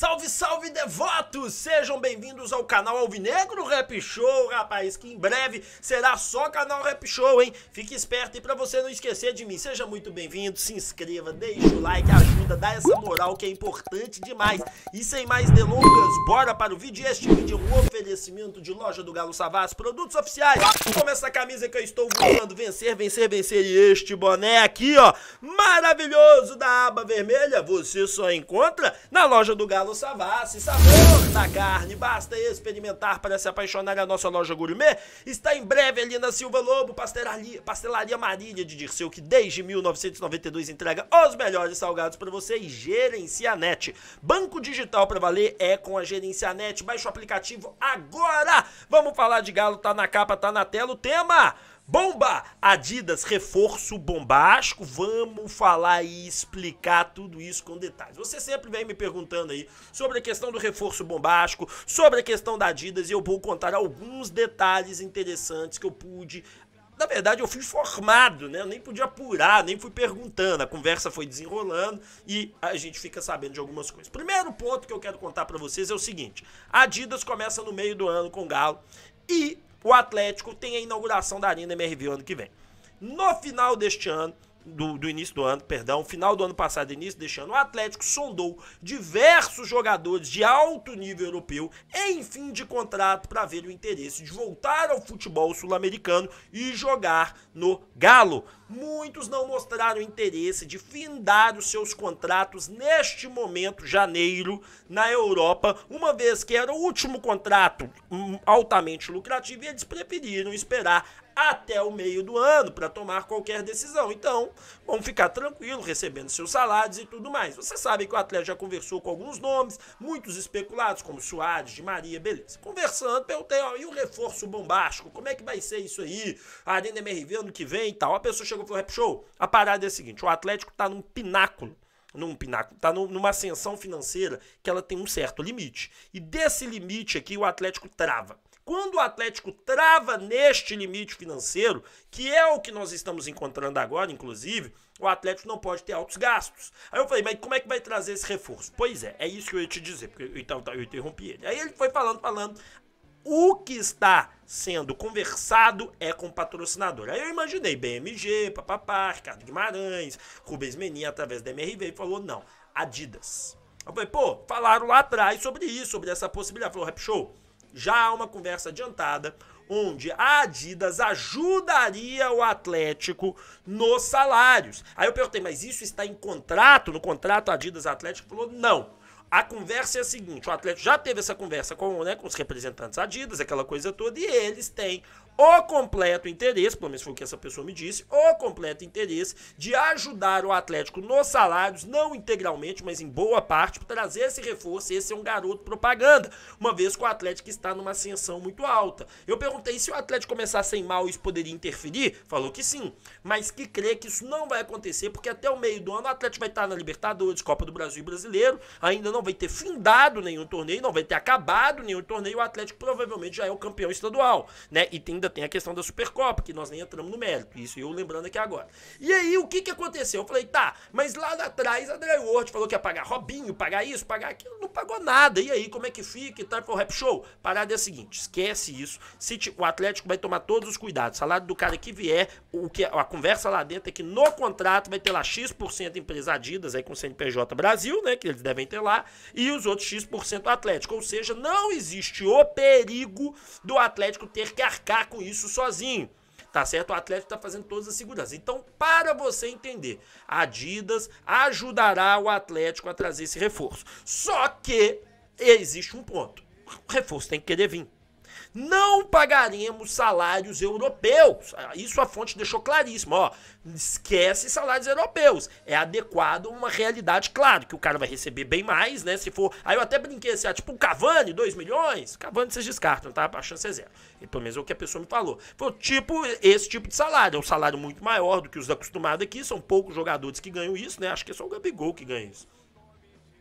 Salve, salve, devotos! Sejam bem-vindos ao canal Alvinegro Rap Show, rapaz, que em breve será só canal Rap Show, hein? Fique esperto e pra você não esquecer de mim, seja muito bem-vindo, se inscreva, deixa o like, ajuda, dá essa moral que é importante demais. E sem mais delongas, bora para o vídeo. Este vídeo é um oferecimento de Loja do Galo Savas, produtos oficiais, como essa camisa que eu estou voando, vencer, vencer, vencer, e este boné aqui, ó, maravilhoso da aba vermelha, você só encontra na Loja do Galo Marcelo Savassi. Sabor da carne, basta experimentar para se apaixonar. A nossa loja gourmet está em breve ali na Silva Lobo, pastelaria, pastelaria Marília de Dirceu, que desde 1992 entrega os melhores salgados para você e Gerencianet. Banco digital para valer é com a Gerencianet. Baixe o aplicativo agora! Vamos falar de galo, tá na capa, tá na tela o tema. Bomba! Adidas, reforço bombástico. Vamos falar e explicar tudo isso com detalhes. Você sempre vem me perguntando aí sobre a questão do reforço bombástico, sobre a questão da Adidas, e eu vou contar alguns detalhes interessantes que eu pude na verdade, eu fui formado, né? Eu nem podia apurar, nem fui perguntando. A conversa foi desenrolando e a gente fica sabendo de algumas coisas. Primeiro ponto que eu quero contar para vocês é o seguinte: a Adidas começa no meio do ano com o Galo e o Atlético tem a inauguração da Arena MRV ano que vem. No final deste ano, do, do, início do ano, perdão, final do ano passado, início deste ano, o Atlético sondou diversos jogadores de alto nível europeu em fim de contrato para ver o interesse de voltar ao futebol sul-americano e jogar no Galo muitos não mostraram interesse de findar os seus contratos neste momento, janeiro, na Europa, uma vez que era o último contrato hum, altamente lucrativo e eles preferiram esperar até o meio do ano para tomar qualquer decisão. Então, vão ficar tranquilo recebendo seus salários e tudo mais. Você sabe que o Atlético já conversou com alguns nomes, muitos especulados, como Soares, de Maria, beleza. Conversando, perguntei, ó, e o reforço bombástico? Como é que vai ser isso aí? A Arena MRV ano que vem e tal. A pessoa chegou chegou falou, rap show, a parada é a seguinte: o Atlético tá num pináculo num pináculo, está numa ascensão financeira que ela tem um certo limite. E desse limite aqui o Atlético trava. Quando o Atlético trava neste limite financeiro, que é o que nós estamos encontrando agora, inclusive, o Atlético não pode ter altos gastos. Aí eu falei, mas como é que vai trazer esse reforço? Pois é, é isso que eu ia te dizer, porque eu, eu, então, eu interrompi ele. Aí ele foi falando, falando, o que está sendo conversado é com o patrocinador. Aí eu imaginei BMG, papapá, Ricardo Guimarães, Rubens Menin através da MRV e falou: não, Adidas. Eu falei, pô, falaram lá atrás sobre isso, sobre essa possibilidade. Falou, Rap Show, já há uma conversa adiantada onde a Adidas ajudaria o Atlético nos salários. Aí eu perguntei, mas isso está em contrato, no contrato Adidas Atlético? Falou, não. A conversa é a seguinte: o Atlético já teve essa conversa com, né, com os representantes Adidas, aquela coisa toda, e eles têm o completo interesse, pelo menos foi o que essa pessoa me disse, o completo interesse de ajudar o Atlético nos salários, não integralmente, mas em boa parte, para trazer esse reforço. Esse é um garoto propaganda, uma vez que o Atlético está numa ascensão muito alta. Eu perguntei se o Atlético começar sem mal, isso poderia interferir? Falou que sim, mas que crê que isso não vai acontecer, porque até o meio do ano o Atlético vai estar na Libertadores, Copa do Brasil e Brasileiro, ainda não não vai ter findado nenhum torneio, não vai ter acabado nenhum torneio, o Atlético provavelmente já é o campeão estadual, né? E ainda tem a questão da Supercopa, que nós nem entramos no mérito, isso eu lembrando aqui agora. E aí, o que que aconteceu? Eu falei, tá, mas lá atrás a André falou que ia pagar Robinho, pagar isso, pagar aquilo, não pagou nada, e aí, como é que fica e tal, foi o rap show? Parada é a seguinte, esquece isso, o Atlético vai tomar todos os cuidados, salário do cara que vier, o que, a conversa lá dentro é que no contrato vai ter lá X% empresa Adidas aí com o CNPJ Brasil, né, que eles devem ter lá, e os outros X% Atlético. Ou seja, não existe o perigo do Atlético ter que arcar com isso sozinho. Tá certo? O Atlético está fazendo todas as seguranças. Então, para você entender, a Adidas ajudará o Atlético a trazer esse reforço. Só que existe um ponto. O reforço tem que querer vir não pagaremos salários europeus. Ah, isso a fonte deixou claríssimo, ó. Esquece salários europeus. É adequado a uma realidade, claro, que o cara vai receber bem mais, né? Se for. Aí eu até brinquei assim, ah, tipo, o Cavani, 2 milhões? Cavani vocês descartam, tá? A chance é zero. E, pelo menos é o que a pessoa me falou. Foi tipo esse tipo de salário. É um salário muito maior do que os acostumados aqui. São poucos jogadores que ganham isso, né? Acho que é só o Gabigol que ganha isso.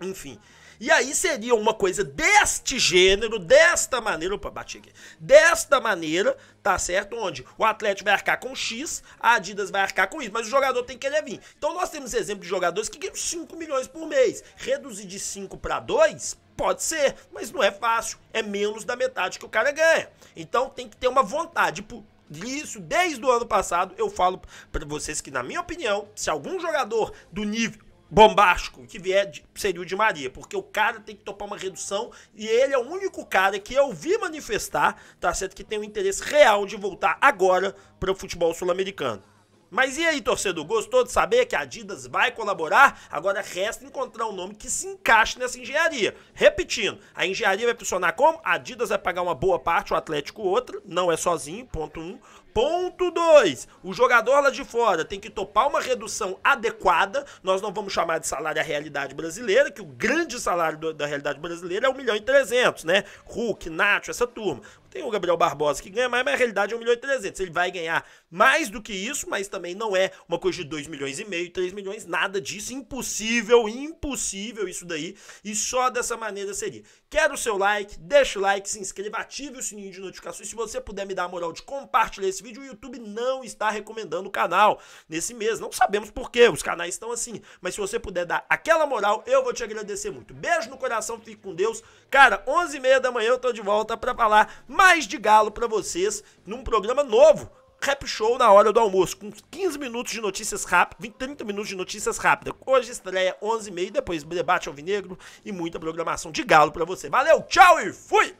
Enfim. E aí seria uma coisa deste gênero, desta maneira, opa, bati aqui, desta maneira, tá certo? Onde o Atlético vai arcar com X, a Adidas vai arcar com Y, mas o jogador tem que querer vir. Então nós temos exemplo de jogadores que ganham 5 milhões por mês. Reduzir de 5 para 2 Pode ser, mas não é fácil. É menos da metade que o cara ganha. Então tem que ter uma vontade. Por isso, desde o ano passado, eu falo para vocês que, na minha opinião, se algum jogador do nível bombástico que vier seria o de Maria, porque o cara tem que topar uma redução e ele é o único cara que eu vi manifestar, tá certo? Que tem um interesse real de voltar agora para o futebol sul-americano. Mas e aí, torcedor, gostou de saber que a Adidas vai colaborar? Agora resta encontrar um nome que se encaixe nessa engenharia. Repetindo, a engenharia vai funcionar como? A Adidas vai pagar uma boa parte, o Atlético outra, não é sozinho, ponto um. Ponto 2. O jogador lá de fora tem que topar uma redução adequada. Nós não vamos chamar de salário a realidade brasileira, que o grande salário do, da realidade brasileira é 1 milhão e 300, né? Hulk, Nacho, essa turma. Tem o Gabriel Barbosa que ganha mais, mas a realidade é 1 milhão e 300. Ele vai ganhar mais do que isso, mas também não é uma coisa de 2 milhões e meio, 3 milhões, nada disso. Impossível, impossível isso daí. E só dessa maneira seria. Quero o seu like, deixa o like, se inscreva, ative o sininho de notificações. Se você puder me dar a moral de compartilhar esse vídeo, vídeo, o YouTube não está recomendando o canal nesse mês. Não sabemos porquê, os canais estão assim. Mas se você puder dar aquela moral, eu vou te agradecer muito. Beijo no coração, fique com Deus. Cara, 11h30 da manhã eu tô de volta para falar mais de galo para vocês num programa novo. Rap Show na hora do almoço, com 15 minutos de notícias rápidas, 20, 30 minutos de notícias rápidas. Hoje estreia 11h30, depois debate alvinegro e muita programação de galo para você. Valeu, tchau e fui!